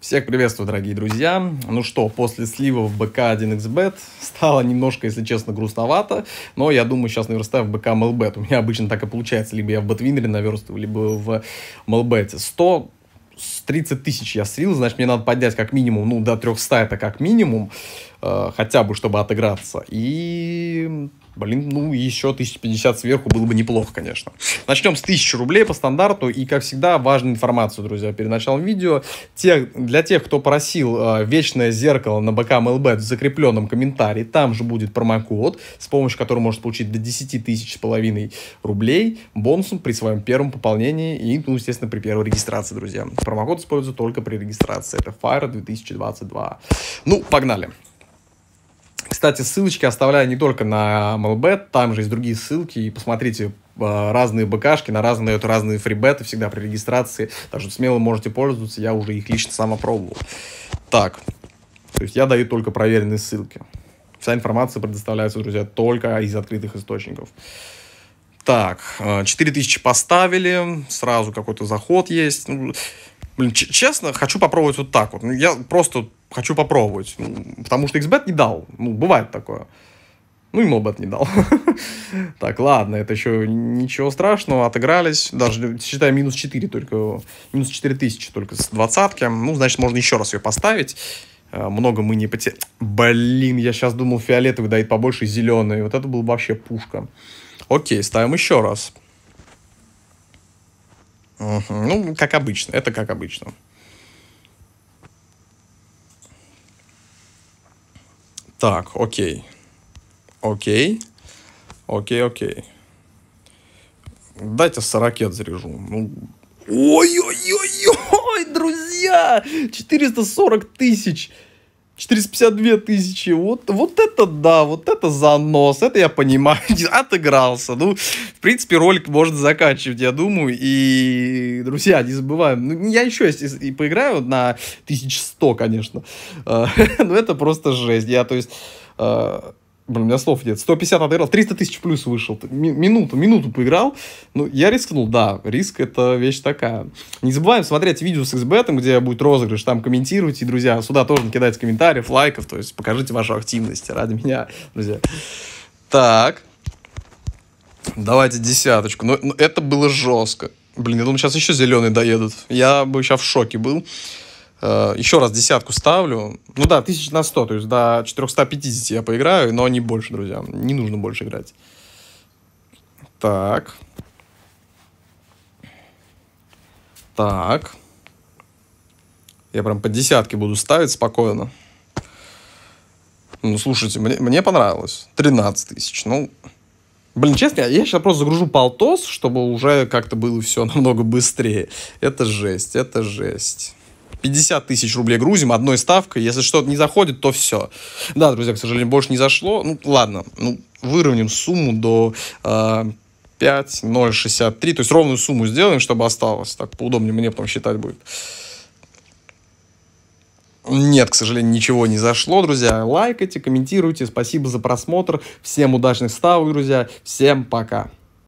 Всех приветствую, дорогие друзья. Ну что, после слива в БК 1xbet стало немножко, если честно, грустновато, но я думаю, сейчас наверстаю в БК MLBet. У меня обычно так и получается, либо я в бетвинере наверстываю, либо в MLBet. 100 30 тысяч я слил, значит, мне надо поднять как минимум, ну, до 300 это как минимум, э, хотя бы, чтобы отыграться. И Блин, ну еще 1050 сверху было бы неплохо, конечно. Начнем с 1000 рублей по стандарту. И, как всегда, важную информацию, друзья, перед началом видео. Тех, для тех, кто просил э, вечное зеркало на БК МЛБ в закрепленном комментарии, там же будет промокод, с помощью которого может получить до 10 тысяч с половиной рублей бонусом при своем первом пополнении и, ну, естественно, при первой регистрации, друзья. Промокод используется только при регистрации. Это FIRE 2022. Ну, погнали. Кстати, ссылочки оставляю не только на MLB, там же есть другие ссылки, и посмотрите а, разные БКшки, на разные дают разные фрибеты всегда при регистрации, так что смело можете пользоваться, я уже их лично сам опробовал. Так, то есть я даю только проверенные ссылки. Вся информация предоставляется, друзья, только из открытых источников. Так, 4000 а, поставили, сразу какой-то заход есть. Ну, Блин, честно, хочу попробовать вот так вот. Ну, я просто хочу попробовать. Ну, потому что XBet не дал. Ну, бывает такое. Ну и Мобет не дал. так, ладно, это еще ничего страшного, отыгрались. Даже, считай, минус 4 только, минус 4 тысячи только с двадцатки. Ну, значит, можно еще раз ее поставить. Э, много мы не потеряли. Блин, я сейчас думал, фиолетовый дает побольше зеленый. Вот это был вообще пушка. Окей, ставим еще раз. Ну, как обычно, это как обычно. Так, окей. Окей. Окей, окей. Дайте с ракет заряжу. Ну, ой-ой-ой-ой, друзья! 440 тысяч! 452 тысячи. Вот, вот это да, вот это занос. Это я понимаю. Отыгрался. Ну, в принципе, ролик можно заканчивать, я думаю. И, друзья, не забываем. Ну, я еще если и поиграю на 1100, конечно. Э, Но ну, это просто жесть. Я, то есть э, Блин, у меня слов нет. 150 отыграл, 300 тысяч плюс вышел. Минуту, минуту поиграл. Ну, я рискнул, да. Риск — это вещь такая. Не забываем смотреть видео с XBet, где будет розыгрыш. Там комментируйте, друзья. Сюда тоже накидайте комментариев, лайков. То есть покажите вашу активность ради меня, друзья. Так. Давайте десяточку. Но, это было жестко. Блин, я думаю, сейчас еще зеленые доедут. Я бы сейчас в шоке был. Э, еще раз десятку ставлю. Ну да, тысяч на 100, то есть до 450 я поиграю, но не больше, друзья. Не нужно больше играть. Так. Так. Я прям по десятке буду ставить спокойно. Ну, слушайте, мне, мне понравилось. 13 тысяч. Ну, блин, честно, я, сейчас просто загружу полтос, чтобы уже как-то было все намного быстрее. Это жесть, это жесть. 50 тысяч рублей грузим одной ставкой. Если что-то не заходит, то все. Да, друзья, к сожалению, больше не зашло. Ну, ладно, ну, выровняем сумму до э, а, 5,063. То есть ровную сумму сделаем, чтобы осталось. Так поудобнее мне потом считать будет. Нет, к сожалению, ничего не зашло, друзья. Лайкайте, комментируйте. Спасибо за просмотр. Всем удачных ставок, друзья. Всем пока.